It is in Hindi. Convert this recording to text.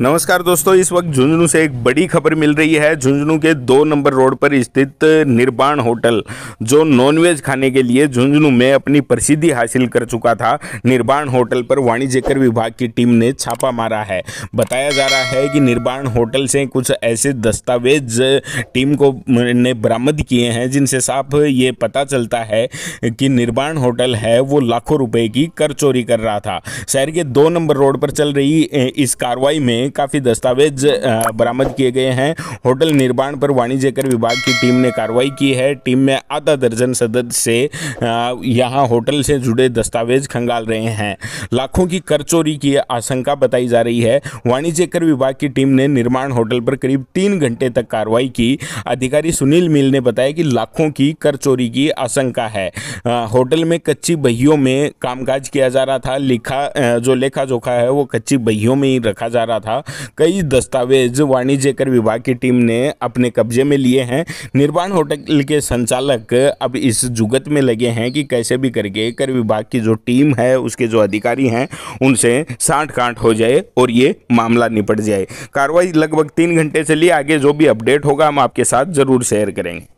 नमस्कार दोस्तों इस वक्त झुंझुनू से एक बड़ी खबर मिल रही है झुंझुनू के दो नंबर रोड पर स्थित निर्बाण होटल जो नॉनवेज खाने के लिए झुंझुनू में अपनी प्रसिद्धि हासिल कर चुका था निर्बाण होटल पर वाणिज्य कर विभाग की टीम ने छापा मारा है बताया जा रहा है कि निर्बाण होटल से कुछ ऐसे दस्तावेज टीम को ने बरामद किए हैं जिनसे साफ ये पता चलता है कि निर्बाण होटल है वो लाखों रुपये की कर चोरी कर रहा था शहर के दो नंबर रोड पर चल रही इस कार्रवाई में में काफ़ी दस्तावेज बरामद किए गए हैं होटल निर्माण पर वाणिज्य कर विभाग की टीम ने कार्रवाई की है टीम में आधा दर्जन सदस्य यहाँ होटल से जुड़े दस्तावेज खंगाल रहे हैं लाखों की कर चोरी की आशंका बताई जा रही है वाणिज्य कर विभाग की टीम ने निर्माण होटल पर करीब तीन घंटे तक कार्रवाई की अधिकारी सुनील मिल ने बताया कि लाखों की कर चोरी की आशंका है आ, होटल में कच्ची बहियों में कामकाज किया जा रहा था लिखा जो लेखा जोखा है वो कच्ची बहियों में ही रखा जा रहा था था कई दस्तावेज वाणिज्य कर विभाग की टीम ने अपने कब्जे में लिए हैं निर्माण होटल के संचालक अब इस जुगत में लगे हैं कि कैसे भी करके कर विभाग की जो टीम है उसके जो अधिकारी हैं उनसे साठ कांठ हो जाए और ये मामला निपट जाए कार्रवाई लगभग तीन घंटे से लिए आगे जो भी अपडेट होगा हम आपके साथ ज़रूर शेयर करेंगे